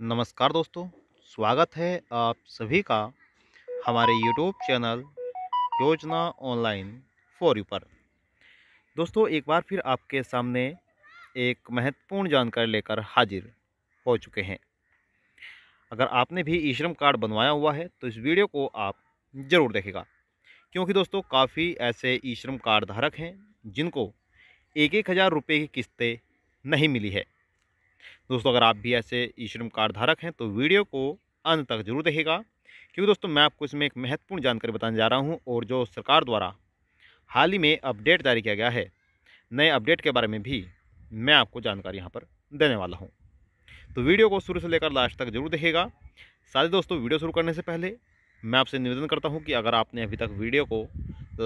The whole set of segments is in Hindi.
नमस्कार दोस्तों स्वागत है आप सभी का हमारे YouTube channel Yojana online for you पर दोस्तों एक बार फिर आपके सामने एक महत्वपूर्ण जानकारी लेकर हाजिर हो चुके हैं अगर आपने भी ई श्रम कार्ड बनवाया हुआ है तो इस वीडियो को आप ज़रूर देखेगा क्योंकि दोस्तों काफ़ी ऐसे ई श्रम कार्ड धारक हैं जिनको एक एक हज़ार रुपये की किस्तें नहीं मिली है दोस्तों अगर आप भी ऐसे ई श्रम कार्ड धारक हैं तो वीडियो को अंत तक जरूर देखेगा क्योंकि दोस्तों मैं आपको इसमें एक महत्वपूर्ण जानकारी बताने जा रहा हूँ और जो सरकार द्वारा हाल ही में अपडेट जारी किया गया है नए अपडेट के बारे में भी मैं आपको जानकारी यहाँ पर देने वाला हूँ तो वीडियो को शुरू से लेकर लास्ट तक जरूर देखेगा साथ ही दोस्तों वीडियो शुरू करने से पहले मैं आपसे निवेदन करता हूँ कि अगर आपने अभी तक वीडियो को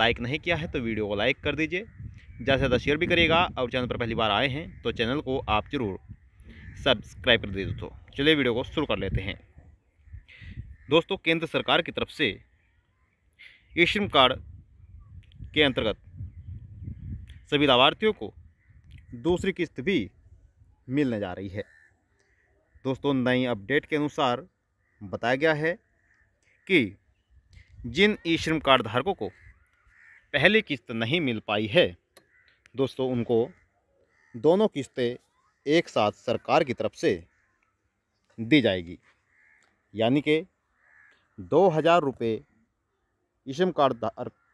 लाइक नहीं किया है तो वीडियो को लाइक कर दीजिए ज़्यादा से ज़्यादा शेयर भी करिएगा और चैनल पर पहली बार आए हैं तो चैनल को आप जरूर सब्सक्राइब कर दीजिए दोस्तों चलिए वीडियो को शुरू कर लेते हैं दोस्तों केंद्र सरकार की तरफ से एशियम श्रम कार्ड के अंतर्गत सभी लाभार्थियों को दूसरी किस्त भी मिलने जा रही है दोस्तों नई अपडेट के अनुसार बताया गया है कि जिन ई श्रम कार्ड धारकों को पहली किस्त नहीं मिल पाई है दोस्तों उनको दोनों किस्तें एक साथ सरकार की तरफ से दी जाएगी यानी कि दो हज़ार रुपये ईशम कार्ड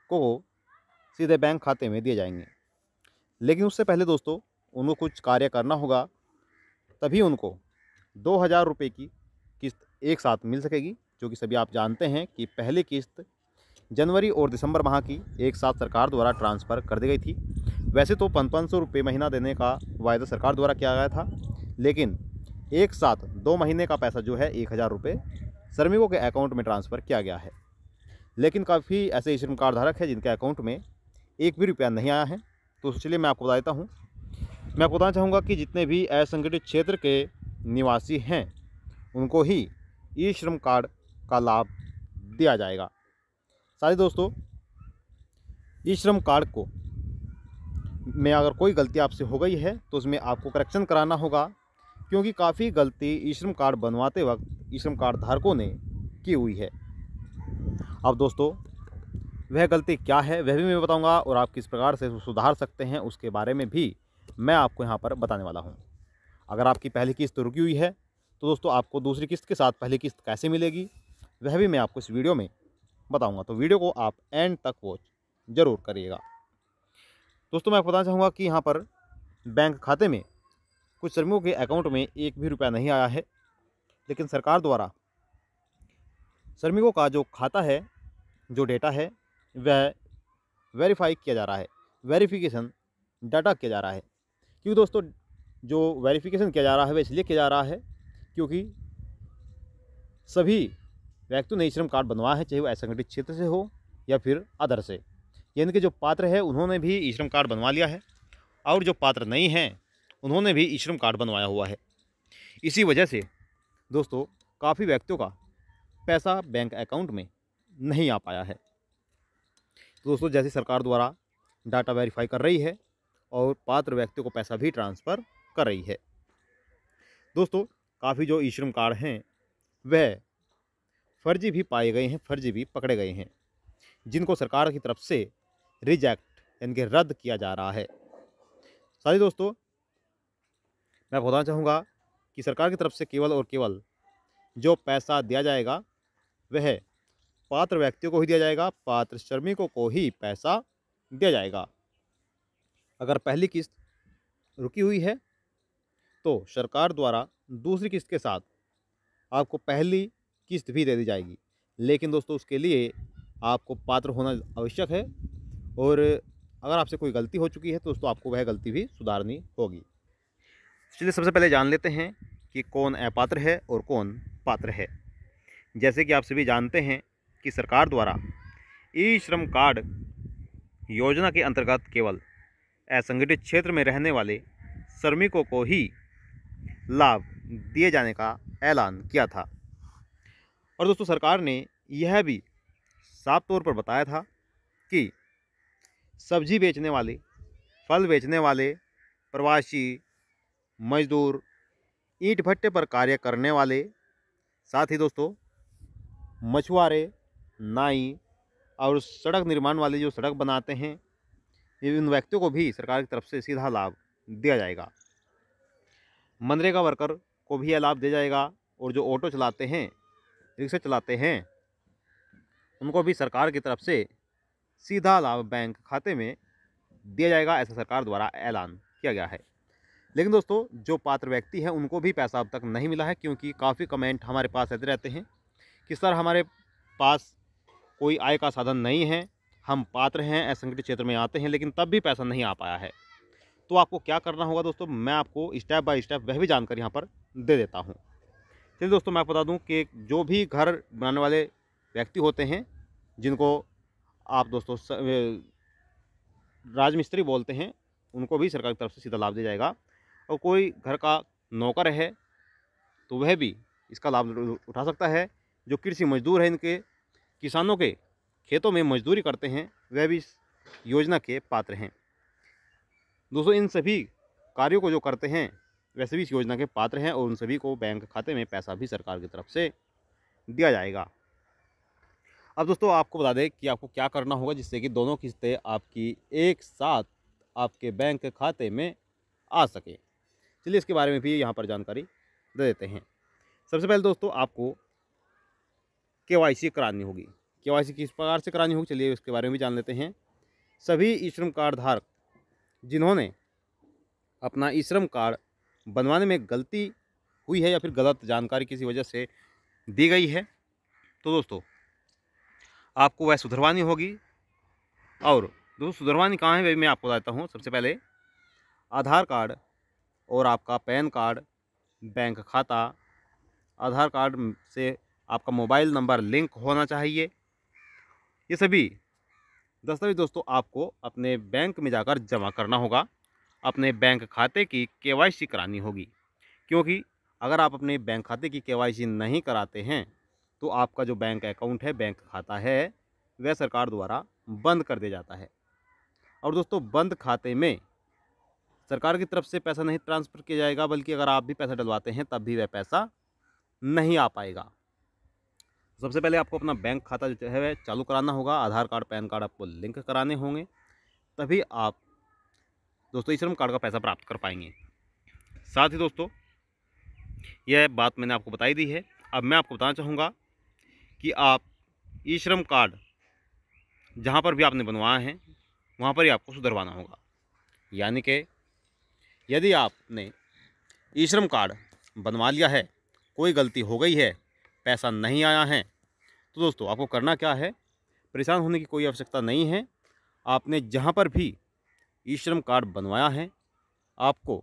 को सीधे बैंक खाते में दिए जाएंगे लेकिन उससे पहले दोस्तों उनको कुछ कार्य करना होगा तभी उनको दो हज़ार रुपये की किस्त एक साथ मिल सकेगी जो कि सभी आप जानते हैं कि पहली किस्त जनवरी और दिसंबर माह की एक साथ सरकार द्वारा ट्रांसफ़र कर दी गई थी वैसे तो पन पाँच सौ रुपये महीना देने का वायदा सरकार द्वारा किया गया था लेकिन एक साथ दो महीने का पैसा जो है एक हज़ार रुपये श्रमिकों के अकाउंट में ट्रांसफ़र किया गया है लेकिन काफ़ी ऐसे श्रम कार्ड धारक हैं जिनके अकाउंट में एक भी रुपया नहीं आया है तो चलिए मैं आपको बता देता हूँ मैं आपको बताना चाहूँगा कि जितने भी असंगठित क्षेत्र के निवासी हैं उनको ही ई श्रम कार्ड का लाभ दिया जाएगा ही दोस्तों ई श्रम कार्ड को में अगर कोई गलती आपसे हो गई है तो उसमें आपको करेक्शन कराना होगा क्योंकि काफ़ी गलती ई श्रम कार्ड बनवाते वक्त ई श्रम कार्ड धारकों ने की हुई है अब दोस्तों वह गलती क्या है वह भी मैं बताऊंगा और आप किस प्रकार से सुधार सकते हैं उसके बारे में भी मैं आपको यहाँ पर बताने वाला हूँ अगर आपकी पहली किस्त रुकी हुई है तो दोस्तों आपको दूसरी किस्त के साथ पहली किस्त कैसे मिलेगी वह भी मैं आपको इस वीडियो में बताऊँगा तो वीडियो को आप एंड तक वॉच ज़रूर करिएगा दोस्तों मैं आपको बताना चाहूँगा कि यहाँ पर बैंक खाते में कुछ श्रमिकों के अकाउंट में एक भी रुपया नहीं आया है लेकिन सरकार द्वारा श्रमिकों का जो खाता है जो डेटा है वह वेरीफाई किया जा रहा है वेरिफिकेशन डाटा किया जा रहा है क्योंकि दोस्तों जो वेरिफिकेशन किया जा रहा है वह इसलिए किया जा रहा है क्योंकि सभी व्यक्तियों ने श्रम कार्ड बनवाया है चाहे वो असंगठित क्षेत्र से हो या फिर अदर से यानी कि जो पात्र है उन्होंने भी ई श्रम कार्ड बनवा लिया है और जो पात्र नहीं हैं उन्होंने भी ई श्रम कार्ड बनवाया हुआ है इसी वजह से दोस्तों काफ़ी व्यक्तियों का पैसा बैंक अकाउंट में नहीं आ पाया है दोस्तों जैसे सरकार द्वारा डाटा वेरीफाई कर रही है और पात्र व्यक्तियों को पैसा भी ट्रांसफ़र कर रही है दोस्तों काफ़ी जो ई श्रम कार्ड हैं वह फर्जी भी पाए गए हैं फर्जी भी पकड़े गए हैं जिनको सरकार की तरफ से रिजेक्ट यानी कि रद्द किया जा रहा है साथ ही दोस्तों मैं बताना चाहूँगा कि सरकार की तरफ से केवल और केवल जो पैसा दिया जाएगा वह पात्र व्यक्तियों को ही दिया जाएगा पात्र श्रमिकों को ही पैसा दिया जाएगा अगर पहली किस्त रुकी हुई है तो सरकार द्वारा दूसरी किस्त के साथ आपको पहली किस्त भी दे दी जाएगी लेकिन दोस्तों उसके लिए आपको पात्र होना आवश्यक है और अगर आपसे कोई गलती हो चुकी है तो दोस्तों आपको वह गलती भी सुधारनी होगी चलिए सबसे पहले जान लेते हैं कि कौन अपात्र है और कौन पात्र है जैसे कि आप सभी जानते हैं कि सरकार द्वारा ई श्रम कार्ड योजना के अंतर्गत केवल असंगठित क्षेत्र में रहने वाले श्रमिकों को ही लाभ दिए जाने का ऐलान किया था और दोस्तों सरकार ने यह भी साफ तौर पर बताया था कि सब्जी बेचने वाले फल बेचने वाले प्रवासी मजदूर ईंट भट्टे पर कार्य करने वाले साथ ही दोस्तों मछुआरे नाई और सड़क निर्माण वाले जो सड़क बनाते हैं इन व्यक्तियों को भी सरकार की तरफ से सीधा लाभ दिया जाएगा मनरेगा वर्कर को भी यह लाभ दिया जाएगा और जो ऑटो चलाते हैं रिक्शा चलाते हैं उनको भी सरकार की तरफ से सीधा लाभ बैंक खाते में दिया जाएगा ऐसा सरकार द्वारा ऐलान किया गया है लेकिन दोस्तों जो पात्र व्यक्ति हैं उनको भी पैसा अब तक नहीं मिला है क्योंकि काफ़ी कमेंट हमारे पास ऐसे रहते हैं कि सर हमारे पास कोई आय का साधन नहीं है हम पात्र हैं असंगठित क्षेत्र में आते हैं लेकिन तब भी पैसा नहीं आ पाया है तो आपको क्या करना होगा दोस्तों मैं आपको स्टेप बाय स्टेप वह भी जानकारी यहाँ पर दे देता हूँ चलिए दोस्तों मैं आपको बता दूँ कि जो भी घर बनाने वाले व्यक्ति होते हैं जिनको आप दोस्तों राजमिस्त्री बोलते हैं उनको भी सरकार की तरफ से सीधा लाभ दिया जाएगा और कोई घर का नौकर है तो वह भी इसका लाभ उठा सकता है जो कृषि मजदूर हैं इनके किसानों के खेतों में मजदूरी करते हैं वह भी इस योजना के पात्र हैं दोस्तों इन सभी कार्यों को जो करते हैं वैसे भी इस योजना के पात्र हैं और उन सभी को बैंक खाते में पैसा भी सरकार की तरफ से दिया जाएगा अब दोस्तों आपको बता दें कि आपको क्या करना होगा जिससे कि दोनों किस्तें आपकी एक साथ आपके बैंक खाते में आ सके चलिए इसके बारे में भी यहाँ पर जानकारी दे देते हैं सबसे पहले दोस्तों आपको के करानी होगी के किस प्रकार से करानी होगी चलिए उसके बारे में भी जान लेते हैं सभी ई श्रम कार्ड धारक जिन्होंने अपना ई श्रम कार्ड बनवाने में गलती हुई है या फिर गलत जानकारी किसी वजह से दी गई है तो दोस्तों आपको वह सुधरवानी होगी और दोस्तों सुधरवानी कहाँ है वह मैं आपको बताता हूँ सबसे पहले आधार कार्ड और आपका पैन कार्ड बैंक खाता आधार कार्ड से आपका मोबाइल नंबर लिंक होना चाहिए ये सभी दस्तावेज दोस्तों आपको अपने बैंक में जाकर जमा करना होगा अपने बैंक खाते की केवाईसी करानी होगी क्योंकि अगर आप अपने बैंक खाते की केवाईसी नहीं कराते हैं तो आपका जो बैंक अकाउंट है बैंक खाता है वह सरकार द्वारा बंद कर दिया जाता है और दोस्तों बंद खाते में सरकार की तरफ से पैसा नहीं ट्रांसफ़र किया जाएगा बल्कि अगर आप भी पैसा डलवाते हैं तब भी वह पैसा नहीं आ पाएगा सबसे पहले आपको अपना बैंक खाता जो है वह चालू कराना होगा आधार कार्ड पैन कार्ड आपको लिंक कराने होंगे तभी आप दोस्तों ई श्रम कार्ड का पैसा प्राप्त कर पाएंगे साथ ही दोस्तों यह बात मैंने आपको बताई दी है अब मैं आपको बताना चाहूँगा कि आप ई श्रम कार्ड जहाँ पर भी आपने बनवाए हैं वहाँ पर ही आपको सुधरवाना होगा यानी कि यदि आपने ई श्रम कार्ड बनवा लिया है कोई गलती हो गई है पैसा नहीं आया है तो दोस्तों आपको करना क्या है परेशान होने की कोई आवश्यकता नहीं है आपने जहाँ पर भी ई श्रम कार्ड बनवाया है आपको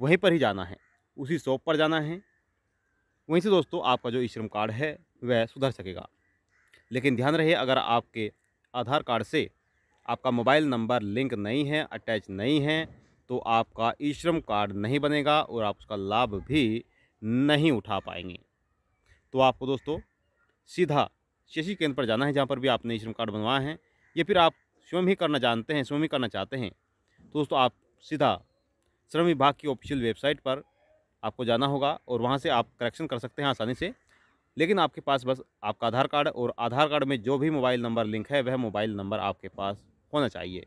वहीं पर ही जाना है उसी शॉप पर जाना है वहीं से दोस्तों आपका जो ई श्रम कार्ड है वह सुधर सकेगा लेकिन ध्यान रहे अगर आपके आधार कार्ड से आपका मोबाइल नंबर लिंक नहीं है अटैच नहीं है तो आपका ई श्रम कार्ड नहीं बनेगा और आप उसका लाभ भी नहीं उठा पाएंगे तो आपको दोस्तों सीधा शशि केंद्र पर जाना है जहाँ पर भी आपने ई श्रम कार्ड बनवाए हैं या फिर आप स्वयं ही करना जानते हैं स्वयं ही करना चाहते हैं तो दोस्तों आप सीधा श्रम विभाग की ऑफिशियल वेबसाइट पर आपको जाना होगा और वहाँ से आप करेक्शन कर सकते हैं आसानी से लेकिन आपके पास बस आपका आधार कार्ड और आधार कार्ड में जो भी मोबाइल नंबर लिंक है वह मोबाइल नंबर आपके पास होना चाहिए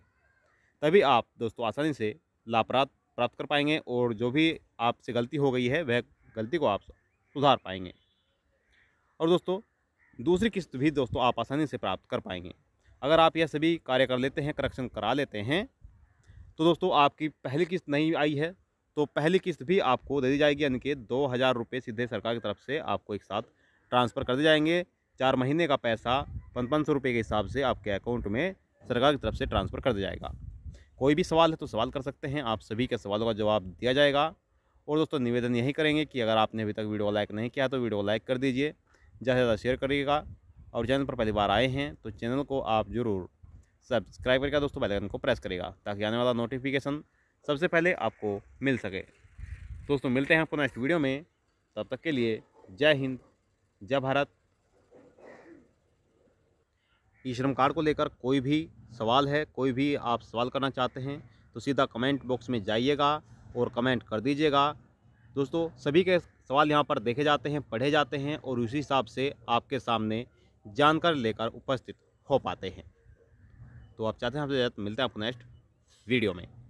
तभी आप दोस्तों आसानी से लापरात प्राप्त कर पाएंगे और जो भी आपसे गलती हो गई है वह गलती को आप सुधार पाएंगे और दोस्तों दूसरी किस्त भी दोस्तों आप आसानी से प्राप्त कर पाएंगे अगर आप यह सभी कार्य कर लेते हैं करेक्शन करा लेते हैं तो दोस्तों आपकी पहली किस्त नहीं आई है तो पहली किस्त भी आपको दे दी जाएगी यानी कि दो हज़ार रुपये सीधे सरकार की तरफ से आपको एक साथ ट्रांसफ़र कर दिए जाएंगे चार महीने का पैसा पचपन सौ रुपये के हिसाब से आपके अकाउंट में सरकार की तरफ से ट्रांसफ़र कर दिया जाएगा कोई भी सवाल है तो सवाल कर सकते हैं आप सभी के सवालों का जवाब दिया जाएगा और दोस्तों निवेदन यही करेंगे कि अगर आपने अभी तक वीडियो लाइक नहीं किया तो वीडियो लाइक कर दीजिए ज़्यादा से ज़्यादा शेयर करिएगा और चैनल पर पहली बार आए हैं तो चैनल को आप ज़रूर सब्सक्राइब करके दोस्तों बेल आइकन को प्रेस करेगा ताकि आने वाला नोटिफिकेशन सबसे पहले आपको मिल सके दोस्तों मिलते हैं आपको नेक्स्ट वीडियो में तब तक के लिए जय हिंद जय भारत ई श्रम कार्ड को लेकर कोई भी सवाल है कोई भी आप सवाल करना चाहते हैं तो सीधा कमेंट बॉक्स में जाइएगा और कमेंट कर दीजिएगा दोस्तों सभी के सवाल यहाँ पर देखे जाते हैं पढ़े जाते हैं और उसी हिसाब से आपके सामने जानकारी लेकर उपस्थित हो पाते हैं तो आप चाहते हैं आपसे मिलते हैं आपको नेक्स्ट वीडियो में